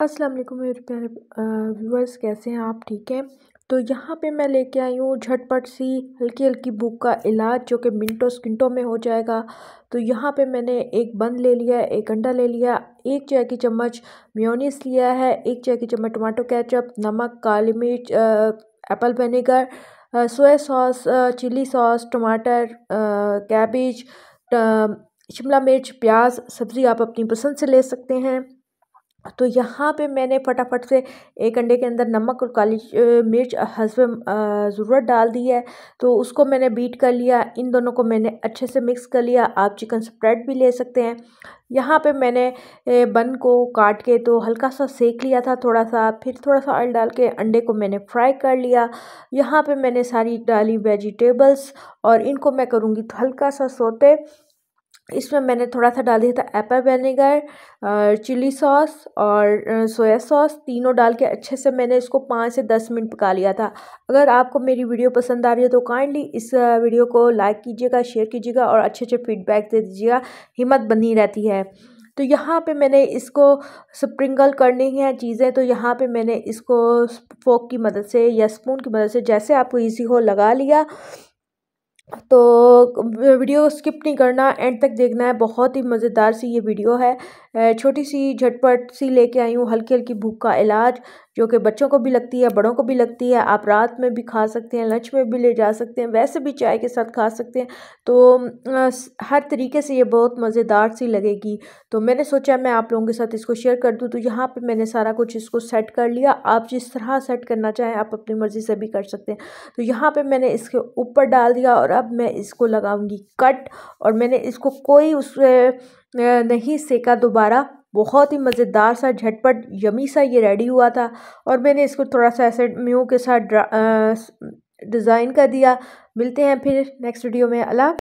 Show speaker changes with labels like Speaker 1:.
Speaker 1: अस्सलाम वालेकुम मेरे प्यारे व्यूअर्स कैसे हैं आप ठीक हैं तो यहाँ पे मैं लेके आई हूँ झटपट सी हल्की हल्की भूख का इलाज जो कि मिनटों स्किंटों में हो जाएगा तो यहाँ पे मैंने एक बंद ले लिया एक अंडा ले लिया एक चाय की चम्मच म्योनीस लिया है एक चाय की चम्मच टमाटो केचप नमक काली मिर्च apple vinegar soya sauce chilli sauce टमाटर कैबिज शिमला मिर्च प्याज सब्ज़ी आप अपनी पसंद से ले सकते हैं तो यहाँ पे मैंने फटाफट से एक अंडे के अंदर नमक और काली मिर्च हसब ज़रूरत डाल दी है तो उसको मैंने बीट कर लिया इन दोनों को मैंने अच्छे से मिक्स कर लिया आप चिकन स्प्रेड भी ले सकते हैं यहाँ पे मैंने बन को काट के तो हल्का सा सेक लिया था थोड़ा सा फिर थोड़ा सा ऑयल डाल के अंडे को मैंने फ्राई कर लिया यहाँ पे मैंने सारी डाली वेजिटेबल्स और इनको मैं करूँगी तो हल्का सा सोते इसमें मैंने थोड़ा सा डाल दिया था एप्पल वेनेगर चिली सॉस और सोया सॉस तीनों डाल के अच्छे से मैंने इसको पाँच से दस मिनट पका लिया था अगर आपको मेरी वीडियो पसंद आ रही है तो काइंडली इस वीडियो को लाइक कीजिएगा शेयर कीजिएगा और अच्छे अच्छे फीडबैक दे दीजिएगा हिम्मत बनी रहती है तो यहाँ पे मैंने इसको स्प्रिंकल करनी है चीज़ें तो यहाँ पे मैंने इसको फोक की मदद से या स्पून की मदद से जैसे आपको इजी हो लगा लिया तो वीडियो स्किप नहीं करना एंड तक देखना है बहुत ही मज़ेदार सी ये वीडियो है छोटी सी झटपट सी लेके आई हूँ हल्की हल्की भूख का इलाज जो कि बच्चों को भी लगती है बड़ों को भी लगती है आप रात में भी खा सकते हैं लंच में भी ले जा सकते हैं वैसे भी चाय के साथ खा सकते हैं तो हर तरीके से ये बहुत मज़ेदार सी लगेगी तो मैंने सोचा मैं आप लोगों के साथ इसको शेयर कर दूँ तो यहाँ पर मैंने सारा कुछ इसको सेट कर लिया आप जिस तरह सेट करना चाहें आप अपनी मर्ज़ी से भी कर सकते हैं तो यहाँ पर मैंने इसके ऊपर डाल दिया और अब मैं इसको लगाऊँगी कट और मैंने इसको कोई उस नहीं सेका दोबारा बहुत ही मज़ेदार सा झटपट यमी सा ये रेडी हुआ था और मैंने इसको थोड़ा सा ऐसे म्यू के साथ डिज़ाइन कर दिया मिलते हैं फिर नेक्स्ट वीडियो में अला